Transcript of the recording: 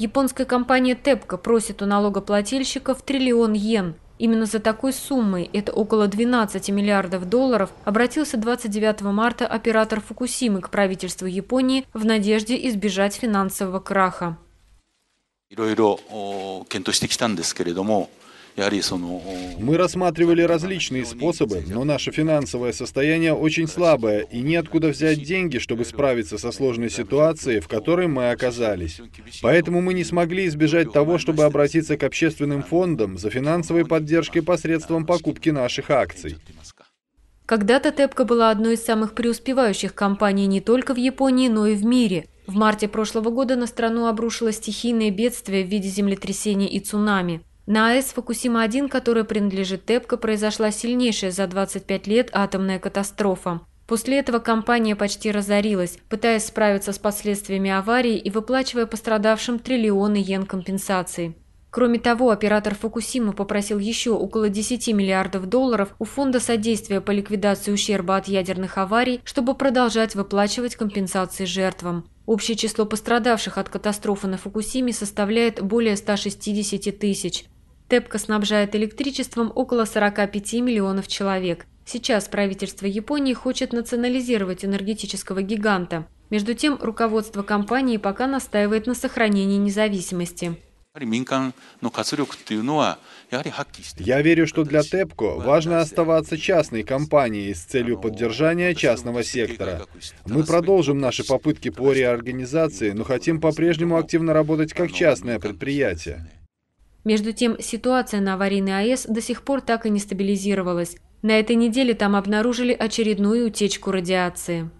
Японская компания «Тепко» просит у налогоплательщиков триллион йен. Именно за такой суммой, это около 12 миллиардов долларов, обратился 29 марта оператор Фукусимы к правительству Японии в надежде избежать финансового краха. いろいろ検討してきたんですけれども、мы рассматривали различные способы, но наше финансовое состояние очень слабое, и неоткуда взять деньги, чтобы справиться со сложной ситуацией, в которой мы оказались. Поэтому мы не смогли избежать того, чтобы обратиться к общественным фондам за финансовой поддержкой посредством покупки наших акций. Когда-то Тепко была одной из самых преуспевающих компаний не только в Японии, но и в мире. В марте прошлого года на страну обрушилось стихийное бедствие в виде землетрясения и цунами. На АЭС Фукусима-1, которая принадлежит ТЭПКО, произошла сильнейшая за 25 лет атомная катастрофа. После этого компания почти разорилась, пытаясь справиться с последствиями аварии и выплачивая пострадавшим триллионы йен компенсации. Кроме того, оператор Фукусима попросил еще около 10 миллиардов долларов у Фонда содействия по ликвидации ущерба от ядерных аварий, чтобы продолжать выплачивать компенсации жертвам. Общее число пострадавших от катастрофы на Фукусиме составляет более 160 тысяч. ТЭПКО снабжает электричеством около 45 миллионов человек. Сейчас правительство Японии хочет национализировать энергетического гиганта. Между тем, руководство компании пока настаивает на сохранении независимости. Я верю, что для ТЭПКО важно оставаться частной компанией с целью поддержания частного сектора. Мы продолжим наши попытки по реорганизации, но хотим по-прежнему активно работать как частное предприятие. Между тем, ситуация на аварийной АЭС до сих пор так и не стабилизировалась. На этой неделе там обнаружили очередную утечку радиации.